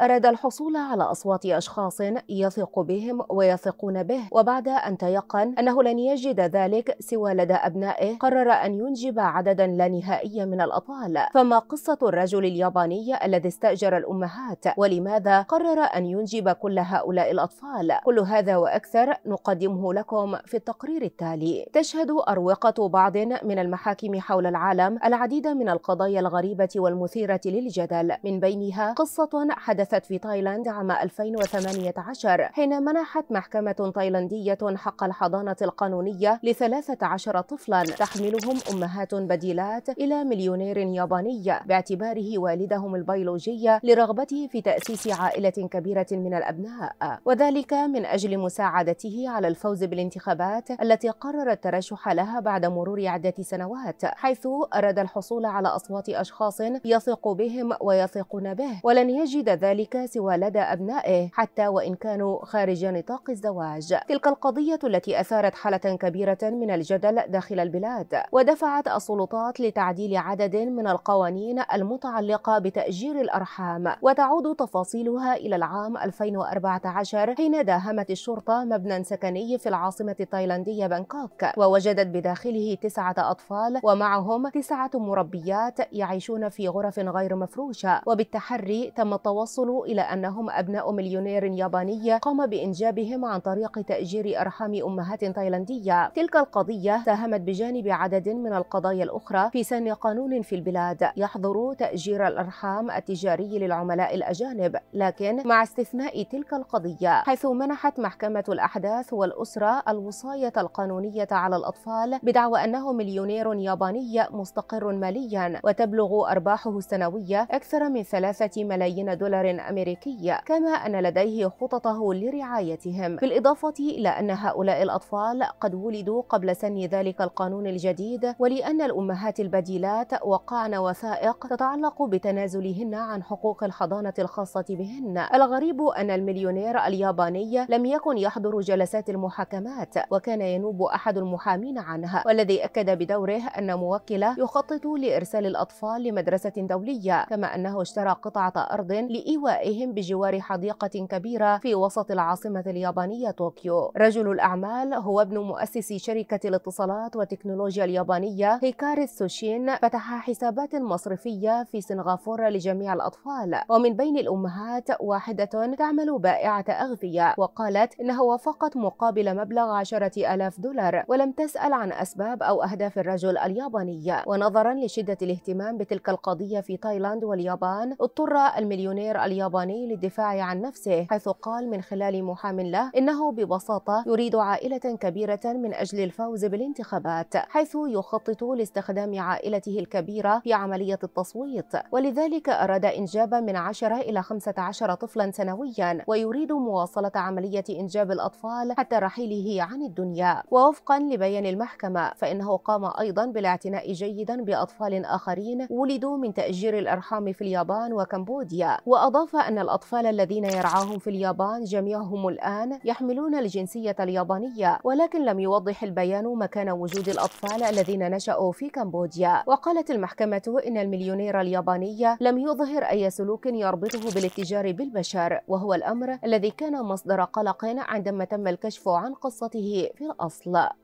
أراد الحصول على أصوات أشخاص يثق بهم ويثقون به وبعد أن تيقن أنه لن يجد ذلك سوى لدى أبنائه قرر أن ينجب عددا لا نهائيا من الأطفال فما قصة الرجل الياباني الذي استأجر الأمهات ولماذا قرر أن ينجب كل هؤلاء الأطفال كل هذا وأكثر نقدمه لكم في التقرير التالي تشهد أروقة بعض من المحاكم حول العالم العديد من القضايا الغريبة والمثيرة للجدل من بينها قصة حدث حدثت في تايلاند عام 2018 حين منحت محكمة تايلاندية حق الحضانة القانونية لثلاثة عشر طفلا تحملهم أمهات بديلات إلى مليونير ياباني باعتباره والدهم البيولوجي لرغبته في تأسيس عائلة كبيرة من الأبناء وذلك من أجل مساعدته على الفوز بالانتخابات التي قرر الترشح لها بعد مرور عدة سنوات حيث أراد الحصول على أصوات أشخاص يثق بهم ويثقون به ولن يجد ذلك ذلك سوى لدى أبنائه حتى وإن كانوا خارج نطاق الزواج تلك القضية التي أثارت حالة كبيرة من الجدل داخل البلاد ودفعت السلطات لتعديل عدد من القوانين المتعلقة بتأجير الأرحام وتعود تفاصيلها إلى العام 2014 حين داهمت الشرطة مبنى سكني في العاصمة التايلاندية بنكوك ووجدت بداخله تسعة أطفال ومعهم تسعة مربيات يعيشون في غرف غير مفروشة وبالتحري تم التوصل وصلوا إلى أنهم أبناء مليونير ياباني قام بإنجابهم عن طريق تأجير أرحام أمهات تايلاندية تلك القضية ساهمت بجانب عدد من القضايا الأخرى في سن قانون في البلاد يحظر تأجير الأرحام التجاري للعملاء الأجانب لكن مع استثناء تلك القضية حيث منحت محكمة الأحداث والأسرة الوصاية القانونية على الأطفال بدعوى أنه مليونير ياباني مستقر ماليا وتبلغ أرباحه السنوية أكثر من ثلاثة ملايين دولار أمريكي كما أن لديه خططه لرعايتهم بالإضافة إلى أن هؤلاء الأطفال قد ولدوا قبل سن ذلك القانون الجديد ولأن الأمهات البديلات وقعن وثائق تتعلق بتنازلهن عن حقوق الحضانة الخاصة بهن الغريب أن المليونير الياباني لم يكن يحضر جلسات المحاكمات وكان ينوب أحد المحامين عنها والذي أكد بدوره أن موكله يخطط لإرسال الأطفال لمدرسة دولية كما أنه اشترى قطعة أرض لإيواء أهوائهم بجوار حديقة كبيرة في وسط العاصمة اليابانية طوكيو رجل الأعمال هو ابن مؤسس شركة الاتصالات والتكنولوجيا اليابانية هيكاري سوشين فتح حسابات مصرفية في سنغافورة لجميع الأطفال ومن بين الأمهات واحدة تعمل بائعة أغذية وقالت إنه وافقت مقابل مبلغ عشرة ألاف دولار ولم تسأل عن أسباب أو أهداف الرجل الياباني ونظرا لشدة الاهتمام بتلك القضية في تايلاند واليابان اضطر المليونير الياباني للدفاع عن نفسه حيث قال من خلال محام له إنه ببساطة يريد عائلة كبيرة من أجل الفوز بالانتخابات حيث يخطط لاستخدام عائلته الكبيرة في عملية التصويت ولذلك أراد إنجاب من 10 إلى 15 طفلا سنويا ويريد مواصلة عملية إنجاب الأطفال حتى رحيله عن الدنيا ووفقا لبيان المحكمة فإنه قام أيضا بالاعتناء جيدا بأطفال آخرين ولدوا من تأجير الأرحام في اليابان وكمبوديا وأضاف أضاف أن الأطفال الذين يرعاهم في اليابان جميعهم الآن يحملون الجنسية اليابانية ولكن لم يوضح البيان مكان وجود الأطفال الذين نشأوا في كمبوديا وقالت المحكمة إن المليونير الياباني لم يظهر أي سلوك يربطه بالاتجار بالبشر وهو الأمر الذي كان مصدر قلق عندما تم الكشف عن قصته في الأصل